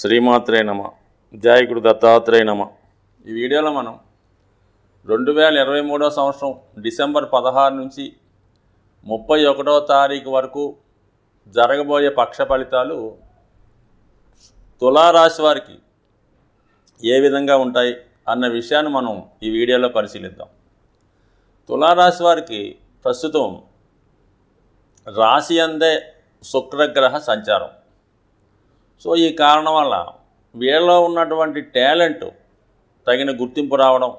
శ్రీమాత్రే నమ జాయకుడు దత్తాత్రేయ నమ ఈ వీడియోలో మనం రెండు వేల ఇరవై మూడో సంవత్సరం డిసెంబర్ పదహారు నుంచి ముప్పై ఒకటో తారీఖు వరకు జరగబోయే పక్ష ఫలితాలు తులారాశి వారికి ఏ విధంగా ఉంటాయి అన్న విషయాన్ని మనం ఈ వీడియోలో పరిశీలిద్దాం తులారాశి వారికి ప్రస్తుతం రాశి అందే శుక్రగ్రహ సంచారం సో ఈ కారణం వల్ల వీళ్ళలో ఉన్నటువంటి టాలెంట్ తగిన గుర్తింపు రావడం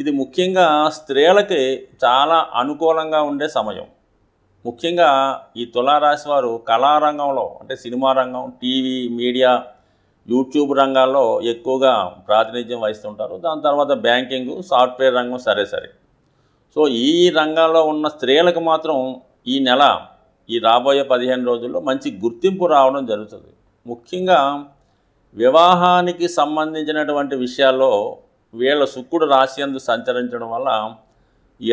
ఇది ముఖ్యంగా స్త్రీలకి చాలా అనుకూలంగా ఉండే సమయం ముఖ్యంగా ఈ తులారాశి వారు కళారంగంలో అంటే సినిమా రంగం టీవీ మీడియా యూట్యూబ్ రంగాల్లో ఎక్కువగా ప్రాతినిధ్యం వహిస్తుంటారు దాని తర్వాత బ్యాంకింగ్ సాఫ్ట్వేర్ రంగం సరే సరే సో ఈ రంగాల్లో ఉన్న స్త్రీలకు మాత్రం ఈ నెల ఈ రాబోయే పదిహేను రోజుల్లో మంచి గుర్తింపు రావడం జరుగుతుంది ముఖ్యంగా వివాహానికి సంబంధించినటువంటి విషయాల్లో వీళ్ళ శుక్రుడు రాశియందు సంచరించడం వల్ల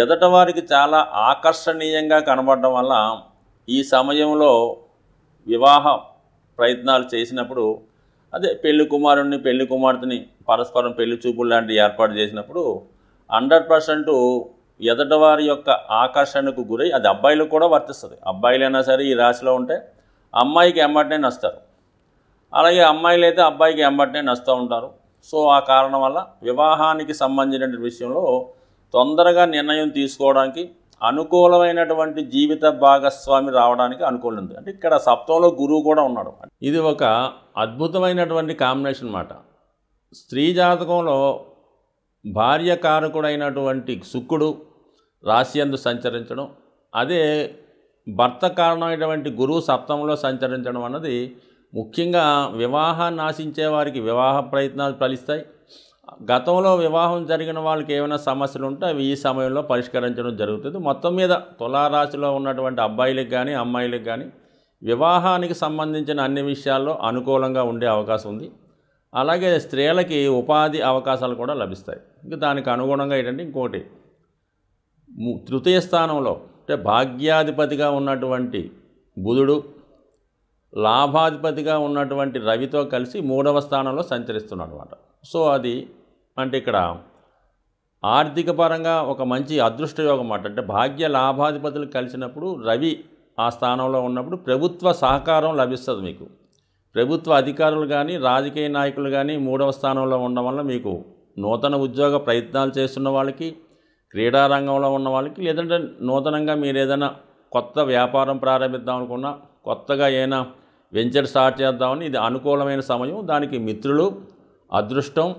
ఎదట వారికి చాలా ఆకర్షణీయంగా కనబడడం వల్ల ఈ సమయంలో వివాహ ప్రయత్నాలు చేసినప్పుడు అదే పెళ్లి కుమారుణ్ణి పెళ్లి కుమార్తెని పరస్పరం పెళ్లి చూపులు లాంటివి ఏర్పాటు చేసినప్పుడు హండ్రెడ్ పర్సెంట్ ఎదటవారి యొక్క ఆకర్షణకు గురై అది అబ్బాయిలకు కూడా వర్తిస్తుంది అబ్బాయిలైనా సరే ఈ రాశిలో ఉంటే అమ్మాయికి ఎమ్మటనే నస్తారు అలాగే అమ్మాయిలు అయితే అబ్బాయికి ఎంబట్నే నస్తూ ఉంటారు సో ఆ కారణం వల్ల వివాహానికి సంబంధించిన విషయంలో తొందరగా నిర్ణయం తీసుకోవడానికి అనుకూలమైనటువంటి జీవిత భాగస్వామి రావడానికి అనుకూలం ఉంది అంటే ఇక్కడ సప్తంలో గురువు కూడా ఉన్నాడు ఇది ఒక అద్భుతమైనటువంటి కాంబినేషన్ అన్నమాట స్త్రీ జాతకంలో భార్య భార్యకారకుడైనటువంటి శుక్రుడు రాశియందు సంచరించడం అదే భర్త కారణమైనటువంటి గురువు సప్తంలో సంచరించడం అన్నది ముఖ్యంగా వివాహాన్ని ఆశించే వారికి వివాహ ప్రయత్నాలు ఫలిస్తాయి గతంలో వివాహం జరిగిన వాళ్ళకి ఏమైనా సమస్యలు ఉంటే అవి ఈ సమయంలో పరిష్కరించడం జరుగుతుంది మొత్తం మీద తులారాశిలో ఉన్నటువంటి అబ్బాయిలకు కానీ అమ్మాయిలకు కానీ వివాహానికి సంబంధించిన అన్ని విషయాల్లో అనుకూలంగా ఉండే అవకాశం ఉంది అలాగే స్త్రీలకి ఉపాధి అవకాశాలు కూడా లభిస్తాయి ఇంకా దానికి అనుగుణంగా ఏంటంటే ఇంకోటి తృతీయ స్థానంలో అంటే భాగ్యాధిపతిగా ఉన్నటువంటి బుధుడు లాభాధిపతిగా ఉన్నటువంటి రవితో కలిసి మూడవ స్థానంలో సంచరిస్తున్నాడు అనమాట సో అది అంటే ఇక్కడ ఆర్థిక పరంగా ఒక మంచి అదృష్ట యోగం అంటే భాగ్య లాభాధిపతులు కలిసినప్పుడు రవి ఆ స్థానంలో ఉన్నప్పుడు ప్రభుత్వ సహకారం లభిస్తుంది మీకు ప్రభుత్వ అధికారులు కానీ రాజకీయ నాయకులు కానీ మూడవ స్థానంలో ఉండడం వల్ల మీకు నూతన ఉద్యోగ ప్రయత్నాలు చేస్తున్న వాళ్ళకి క్రీడా రంగంలో ఉన్న వాళ్ళకి లేదంటే నూతనంగా మీరు ఏదైనా కొత్త వ్యాపారం ప్రారంభిద్దాం అనుకున్నా కొత్తగా ఏదైనా వెంచర్ స్టార్ట్ చేద్దామని ఇది అనుకూలమైన సమయం దానికి మిత్రులు అదృష్టం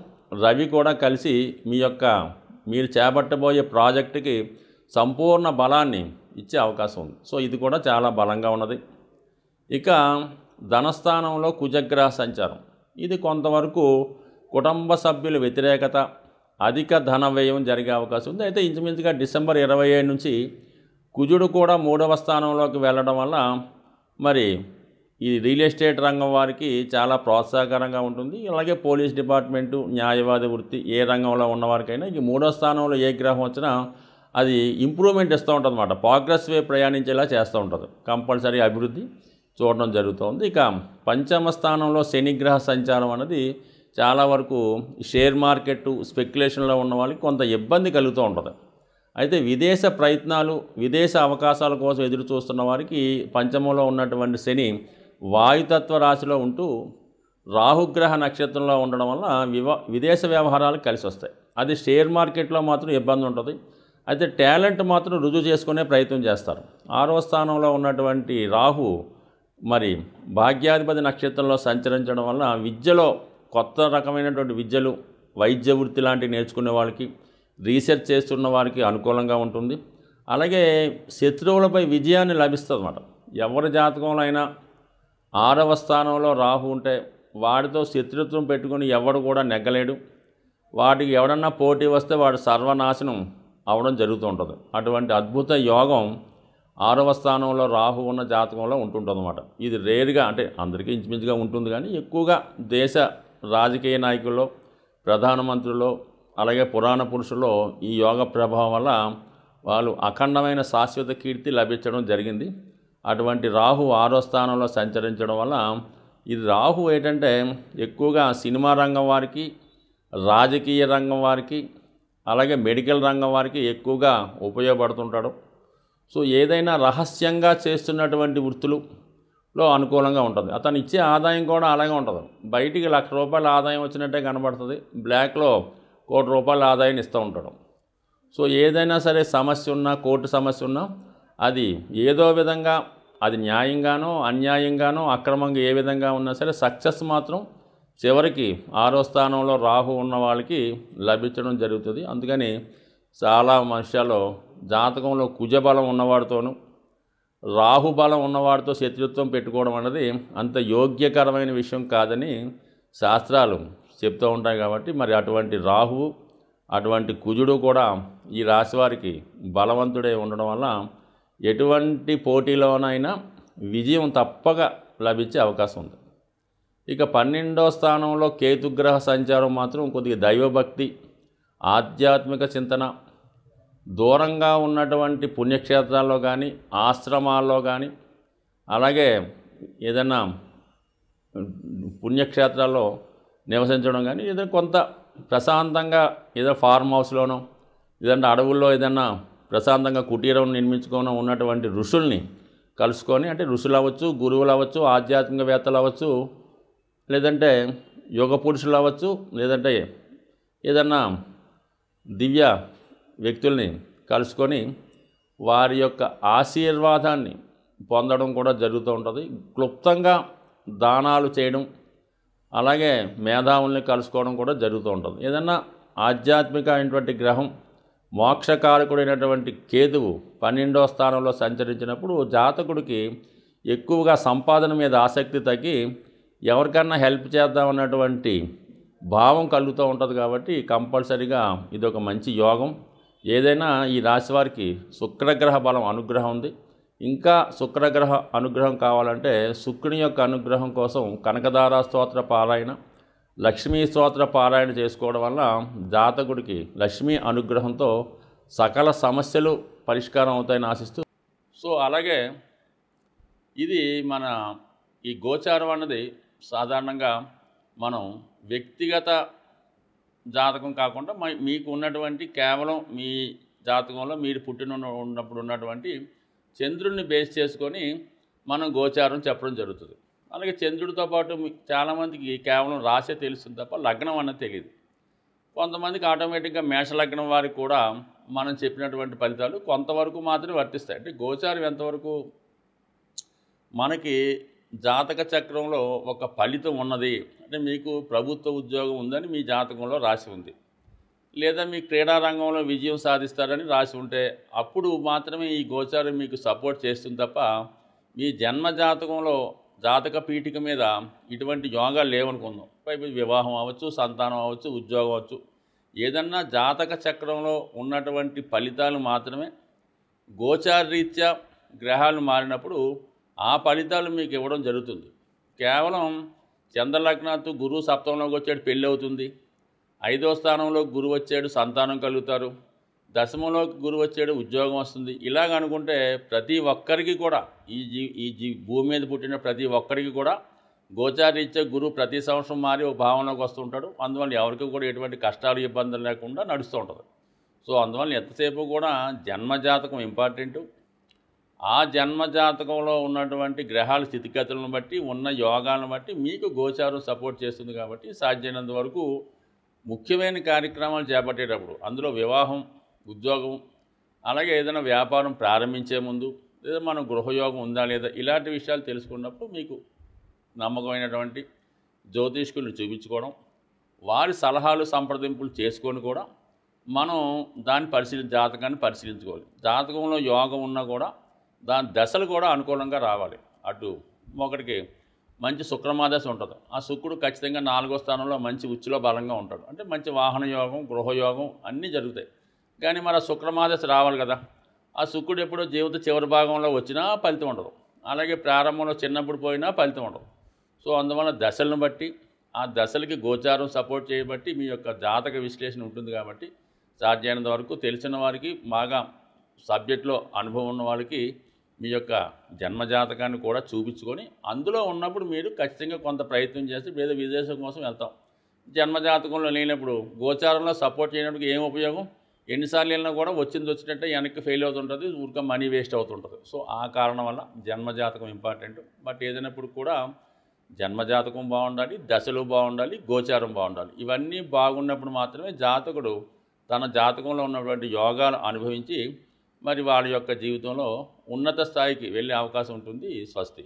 రవి కూడా కలిసి మీ యొక్క మీరు చేపట్టబోయే ప్రాజెక్టుకి సంపూర్ణ బలాన్ని ఇచ్చే అవకాశం ఉంది సో ఇది కూడా చాలా బలంగా ఉన్నది ఇక ధనస్థానంలో కుజగ్రహ సంచారం ఇది కొంతవరకు కుటుంబ సభ్యుల వ్యతిరేకత అధిక ధన వ్యయం జరిగే అవకాశం ఉంది అయితే ఇంచుమించుగా డిసెంబర్ ఇరవై ఏడు నుంచి కుజుడు కూడా మూడవ స్థానంలోకి వెళ్ళడం వల్ల మరి ఈ రియల్ ఎస్టేట్ రంగం వారికి చాలా ప్రోత్సాహకరంగా ఉంటుంది అలాగే పోలీస్ డిపార్ట్మెంటు న్యాయవాద వృత్తి ఏ రంగంలో ఉన్నవారికైనా ఈ మూడో స్థానంలో ఏ గ్రహం వచ్చినా అది ఇంప్రూవ్మెంట్ ఇస్తూ ఉంటుంది అనమాట ప్రోగ్రెస్ వే ప్రయాణించేలా చేస్తూ ఉంటుంది కంపల్సరీ అభివృద్ధి చూడడం జరుగుతుంది ఇక పంచమ స్థానంలో శనిగ్రహ సంచారం అనేది చాలా వరకు షేర్ మార్కెట్ స్పెక్యులేషన్లో ఉన్న వాళ్ళకి కొంత ఇబ్బంది కలుగుతూ ఉంటుంది అయితే విదేశ ప్రయత్నాలు విదేశ అవకాశాల కోసం ఎదురు చూస్తున్న వారికి పంచమంలో ఉన్నటువంటి శని వాయుతత్వ రాశిలో ఉంటూ రాహుగ్రహ నక్షత్రంలో ఉండడం వల్ల వివా విదేశ వ్యవహారాలు కలిసి వస్తాయి అది షేర్ మార్కెట్లో మాత్రం ఇబ్బంది ఉంటుంది అయితే టాలెంట్ మాత్రం రుజువు చేసుకునే ప్రయత్నం చేస్తారు ఆరో స్థానంలో ఉన్నటువంటి రాహు మరి భాగ్యాధిపతి నక్షత్రంలో సంచరించడం వల్ల విద్యలో కొత్త రకమైనటువంటి విద్యలు వైద్య వృత్తి లాంటివి నేర్చుకునే వాళ్ళకి రీసెర్చ్ చేస్తున్న వారికి అనుకూలంగా ఉంటుంది అలాగే శత్రువులపై విజయాన్ని లభిస్తుంది అన్నమాట ఎవరి జాతకంలో అయినా ఆరవ స్థానంలో రాహు ఉంటే వాడితో శత్రుత్వం పెట్టుకుని ఎవడు కూడా నెగ్గలేడు వాటికి ఎవడన్నా పోటీ వస్తే వాడు సర్వనాశనం అవడం జరుగుతూ ఉంటుంది అటువంటి అద్భుత యోగం ఆరవ స్థానంలో రాహు ఉన్న జాతకంలో ఉంటుంటుందన్నమాట ఇది రేరుగా అంటే అందరికీ ఇంచుమించుగా ఉంటుంది కానీ ఎక్కువగా దేశ రాజకీయ నాయకుల్లో ప్రధానమంత్రుల్లో అలాగే పురాణ పురుషుల్లో ఈ యోగ ప్రభావం వల్ల వాళ్ళు అఖండమైన శాశ్వత కీర్తి లభించడం జరిగింది అటువంటి రాహు ఆరో స్థానంలో సంచరించడం వల్ల ఇది రాహు ఏంటంటే ఎక్కువగా సినిమా రంగం వారికి రాజకీయ రంగం వారికి అలాగే మెడికల్ రంగం వారికి ఎక్కువగా ఉపయోగపడుతుంటాడు సో ఏదైనా రహస్యంగా చేస్తున్నటువంటి వృత్తులులో అనుకూలంగా ఉంటుంది అతను ఇచ్చే ఆదాయం కూడా అలాగే ఉంటుంది బయటికి లక్ష రూపాయల ఆదాయం వచ్చినట్టే కనబడుతుంది బ్లాక్లో కోటి రూపాయల ఆదాయాన్ని ఇస్తూ ఉంటాడు సో ఏదైనా సరే సమస్య ఉన్నా కోర్టు సమస్య ఉన్నా అది ఏదో విధంగా అది న్యాయంగానో అన్యాయంగానో అక్రమంగా ఏ విధంగా ఉన్నా సరే సక్సెస్ మాత్రం చివరికి ఆరో స్థానంలో రాహు ఉన్న వాళ్ళకి లభించడం జరుగుతుంది అందుకని చాలా మనుష్యాలో జాతకంలో కుజబలం ఉన్నవాడితోనూ రాహుబలం ఉన్నవాడితో శత్రుత్వం పెట్టుకోవడం అన్నది అంత యోగ్యకరమైన విషయం కాదని శాస్త్రాలు చెప్తూ ఉంటాయి కాబట్టి మరి అటువంటి రాహువు అటువంటి కుజుడు కూడా ఈ రాశివారికి బలవంతుడే ఉండడం వల్ల ఎటువంటి పోటీలోనైనా విజయం తప్పక లభించే అవకాశం ఉంది ఇక పన్నెండో స్థానంలో కేతుగ్రహ సంచారం మాత్రం కొద్దిగా దైవభక్తి ఆధ్యాత్మిక చింతన దూరంగా ఉన్నటువంటి పుణ్యక్షేత్రాల్లో కానీ ఆశ్రమాల్లో కానీ అలాగే ఏదైనా పుణ్యక్షేత్రాల్లో నివసించడం కానీ ఏదైనా కొంత ప్రశాంతంగా ఏదో ఫార్మ్ హౌస్లోనో ఏదంటే అడవుల్లో ఏదైనా ప్రశాంతంగా కుటీరం నిర్మించుకొని ఉన్నటువంటి ఋషుల్ని కలుసుకొని అంటే ఋషులు అవ్వచ్చు గురువులు అవ్వచ్చు ఆధ్యాత్మికవేత్తలు అవ్వచ్చు లేదంటే యోగ పురుషులు అవ్వచ్చు లేదంటే ఏదన్నా దివ్య వ్యక్తుల్ని కలుసుకొని వారి యొక్క ఆశీర్వాదాన్ని పొందడం కూడా జరుగుతూ ఉంటుంది క్లుప్తంగా దానాలు చేయడం అలాగే మేధావుల్ని కలుసుకోవడం కూడా జరుగుతూ ఉంటుంది ఏదన్నా ఆధ్యాత్మిక అయినటువంటి గ్రహం మోక్షకారకుడైనటువంటి కేతువు పన్నెండో స్థానంలో సంచరించినప్పుడు జాతకుడికి ఎక్కువగా సంపాదన మీద ఆసక్తి తగ్గి ఎవరికన్నా హెల్ప్ చేద్దామన్నటువంటి భావం కలుగుతూ ఉంటుంది కాబట్టి కంపల్సరీగా ఇది ఒక మంచి యోగం ఏదైనా ఈ రాశి వారికి శుక్రగ్రహ బలం అనుగ్రహం ఉంది ఇంకా శుక్రగ్రహ అనుగ్రహం కావాలంటే శుక్రుని యొక్క అనుగ్రహం కోసం కనకదారా స్తోత్ర పారాయణ లక్ష్మీ స్తోత్ర పారాయణ చేసుకోవడం వల్ల జాతకుడికి లక్ష్మీ అనుగ్రహంతో సకల సమస్యలు పరిష్కారం అవుతాయని ఆశిస్తూ సో అలాగే ఇది మన ఈ గోచారం అన్నది సాధారణంగా మనం వ్యక్తిగత జాతకం కాకుండా మీకు ఉన్నటువంటి కేవలం మీ జాతకంలో మీరు పుట్టిన ఉన్నప్పుడు ఉన్నటువంటి చంద్రుడిని బేస్ చేసుకొని మనం గోచారం చెప్పడం జరుగుతుంది అలాగే చంద్రుడితో పాటు చాలామందికి కేవలం రాసే తెలుస్తుంది తప్ప లగ్నం అన్నది తెలియదు కొంతమందికి ఆటోమేటిక్గా మేషలగ్నం వారికి కూడా మనం చెప్పినటువంటి ఫలితాలు కొంతవరకు మాత్రమే వర్తిస్తాయి అంటే గోచారం ఎంతవరకు మనకి జాతక చక్రంలో ఒక ఫలితం ఉన్నది అంటే మీకు ప్రభుత్వ ఉద్యోగం ఉందని మీ జాతకంలో రాసి ఉంది లేదా మీ క్రీడారంగంలో విజయం సాధిస్తారని రాసి ఉంటే అప్పుడు మాత్రమే ఈ గోచారం మీకు సపోర్ట్ చేస్తుంది తప్ప మీ జన్మ జాతకంలో జాతక పీఠిక మీద ఇటువంటి యోగాలు లేవనుకుందాం పైపు వివాహం అవ్వచ్చు సంతానం అవ్వచ్చు ఉద్యోగం అవ్వచ్చు ఏదన్నా జాతక చక్రంలో ఉన్నటువంటి ఫలితాలు మాత్రమే గోచారరీత్యా గ్రహాలు మారినప్పుడు ఆ ఫలితాలు మీకు ఇవ్వడం జరుగుతుంది కేవలం చంద్రలగ్నాత్ గురువు సప్తంలోకి వచ్చాడు పెళ్ళి అవుతుంది ఐదో స్థానంలో గురువు వచ్చాడు సంతానం కలుగుతారు దశమంలో గురువు వచ్చాడు ఉద్యోగం వస్తుంది ఇలాగ అనుకుంటే ప్రతి ఒక్కరికి కూడా ఈ జీ ఈ జీ భూమి మీద పుట్టిన ప్రతి ఒక్కరికి కూడా గోచారీత్యా గురువు ప్రతి సంవత్సరం మారి ఒక భావనలోకి వస్తుంటాడు అందువల్ల ఎవరికి కూడా ఎటువంటి కష్టాలు ఇబ్బందులు లేకుండా నడుస్తూ ఉంటుంది సో అందువల్ల ఎంతసేపు కూడా జన్మజాతకం ఇంపార్టెంటు ఆ జన్మజాతకంలో ఉన్నటువంటి గ్రహాల స్థితిగతులను బట్టి ఉన్న యోగాలను బట్టి మీకు గోచారం సపోర్ట్ చేస్తుంది కాబట్టి సాధ్యమైనంత వరకు ముఖ్యమైన కార్యక్రమాలు చేపట్టేటప్పుడు అందులో వివాహం ఉద్యోగం అలాగే ఏదైనా వ్యాపారం ప్రారంభించే ముందు లేదా మనం గృహయోగం ఉందా లేదా ఇలాంటి విషయాలు తెలుసుకున్నప్పుడు మీకు నమ్మకమైనటువంటి జ్యోతిష్కుల్ని చూపించుకోవడం వారి సలహాలు సంప్రదింపులు చేసుకొని కూడా మనం దాన్ని పరిశీలి జాతకాన్ని పరిశీలించుకోవాలి జాతకంలో యోగం ఉన్నా కూడా దాని దశలు కూడా అనుకూలంగా రావాలి అటు ఒకటికి మంచి శుక్రమాదశ ఉంటుంది ఆ శుక్రుడు ఖచ్చితంగా నాలుగో స్థానంలో మంచి ఉచ్చులో బలంగా ఉంటాడు అంటే మంచి వాహన యోగం గృహయోగం అన్నీ జరుగుతాయి కానీ మన శుక్రమాదశ రావాలి కదా ఆ శుక్రుడు ఎప్పుడో జీవిత చివరి భాగంలో వచ్చినా ఫలితం ఉండదు అలాగే ప్రారంభంలో చిన్నప్పుడు పోయినా ఫలితం ఉండదు సో అందువల్ల దశలను బట్టి ఆ దశలకి గోచారం సపోర్ట్ చేయబట్టి మీ యొక్క జాతక విశ్లేషణ ఉంటుంది కాబట్టి సాధ్యమైనంత వరకు తెలిసిన వారికి బాగా సబ్జెక్ట్లో అనుభవం ఉన్న వాళ్ళకి మీ యొక్క జన్మజాతకాన్ని కూడా చూపించుకొని అందులో ఉన్నప్పుడు మీరు ఖచ్చితంగా కొంత ప్రయత్నం చేసి లేదా విదేశం కోసం వెళ్తాం జన్మజాతకంలో లేనప్పుడు గోచారంలో సపోర్ట్ చేయడానికి ఏం ఉపయోగం ఎన్నిసార్లు వెళ్ళినా కూడా వచ్చింది వచ్చినట్టే వెనక్కి ఫెయిల్ అవుతుంటుంది ఊరికే మనీ వేస్ట్ అవుతుంటుంది సో ఆ కారణం వల్ల జన్మజాతకం ఇంపార్టెంట్ బట్ ఏదైనప్పుడు కూడా జన్మజాతకం బాగుండాలి దశలు బాగుండాలి గోచారం బాగుండాలి ఇవన్నీ బాగున్నప్పుడు మాత్రమే జాతకుడు తన జాతకంలో ఉన్నటువంటి యోగాలు అనుభవించి మరి వాళ్ళ యొక్క జీవితంలో ఉన్నత స్థాయికి వెళ్ళే అవకాశం ఉంటుంది స్వస్తి